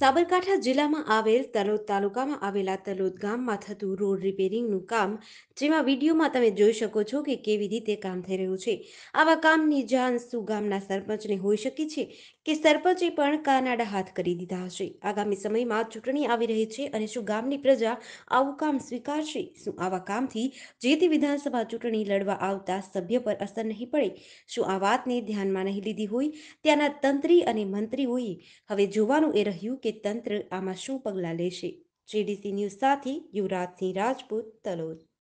સાબરકાંઠા જિલ્લામાં આવેલ તલોદ તાલુકામાં આવેલા તલોદ ગામમાં થતું રોડ રિપેરિંગનું કામ જેમાં વિડીયોમાં તમે જોઈ શકો છો કે કેવી રીતે કામ થઈ રહ્યું છે આવા કામની જાણ શું ગામના સરપંચને હોઈ શકે છે કે સરપંચે પણ કાનાડા હાથ કરી દીધા હશે આગામી સમયમાં ચૂંટણી આવી રહી છે અને શું ગામની પ્રજા આવું કામ સ્વીકારશે શું આવા કામથી જે તે વિધાનસભા ચૂંટણી લડવા આવતા સભ્ય પર અસર નહીં પડે શું આ વાતને ધ્યાનમાં નહીં લીધી હોય ત્યાંના તંત્રી અને મંત્રીઓએ હવે જોવાનું એ રહ્યું કે કે તંત્ર આમાં શું પગલાં લેશે જેડીસી ન્યૂઝ સાથે યુવરાજસિંહ રાજપૂત તલોદ